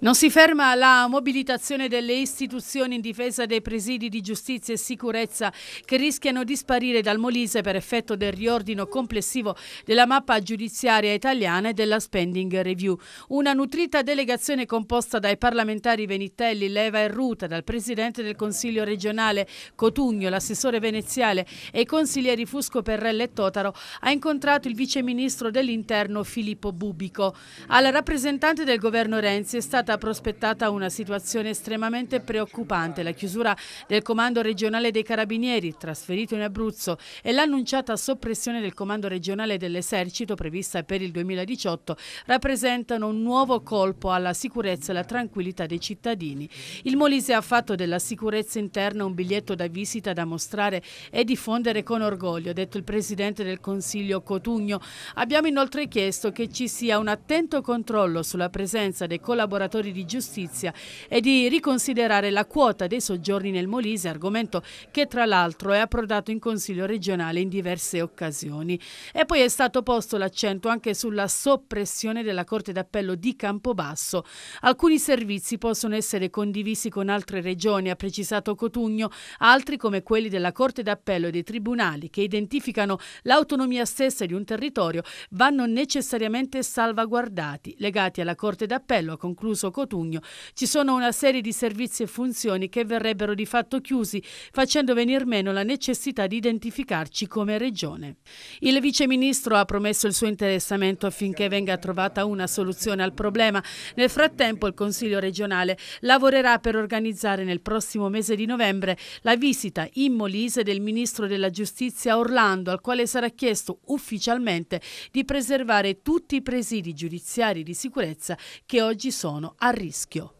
Non si ferma la mobilitazione delle istituzioni in difesa dei presidi di giustizia e sicurezza che rischiano di sparire dal Molise per effetto del riordino complessivo della mappa giudiziaria italiana e della spending review. Una nutrita delegazione composta dai parlamentari Venitelli, Leva e Ruta, dal presidente del Consiglio regionale Cotugno, l'assessore veneziale e i consiglieri Fusco Perrelle e Totaro ha incontrato il viceministro dell'interno Filippo Bubico. Al rappresentante del governo Renzi è stato stata prospettata una situazione estremamente preoccupante, la chiusura del comando regionale dei carabinieri trasferito in Abruzzo e l'annunciata soppressione del comando regionale dell'esercito prevista per il 2018 rappresentano un nuovo colpo alla sicurezza e alla tranquillità dei cittadini. Il Molise ha fatto della sicurezza interna un biglietto da visita da mostrare e diffondere con orgoglio, ha detto il Presidente del Consiglio Cotugno. Abbiamo inoltre chiesto che ci sia un attento controllo sulla presenza dei collaboratori amministratori di giustizia e di riconsiderare la quota dei soggiorni nel Molise, argomento che tra l'altro è approdato in Consiglio regionale in diverse occasioni. E poi è stato posto l'accento anche sulla soppressione della Corte d'Appello di Campobasso. Alcuni servizi possono essere condivisi con altre regioni, ha precisato Cotugno, altri come quelli della Corte d'Appello e dei tribunali che identificano l'autonomia stessa di un territorio vanno necessariamente salvaguardati, legati alla Corte d'Appello, ha concluso Palazzo Cotugno ci sono una serie di servizi e funzioni che verrebbero di fatto chiusi, facendo venir meno la necessità di identificarci come regione. Il viceministro ha promesso il suo interessamento affinché venga trovata una soluzione al problema. Nel frattempo il Consiglio regionale lavorerà per organizzare nel prossimo mese di novembre la visita in Molise del ministro della Giustizia Orlando, al quale sarà chiesto ufficialmente di preservare tutti i presidi giudiziari di sicurezza che oggi sono a rischio.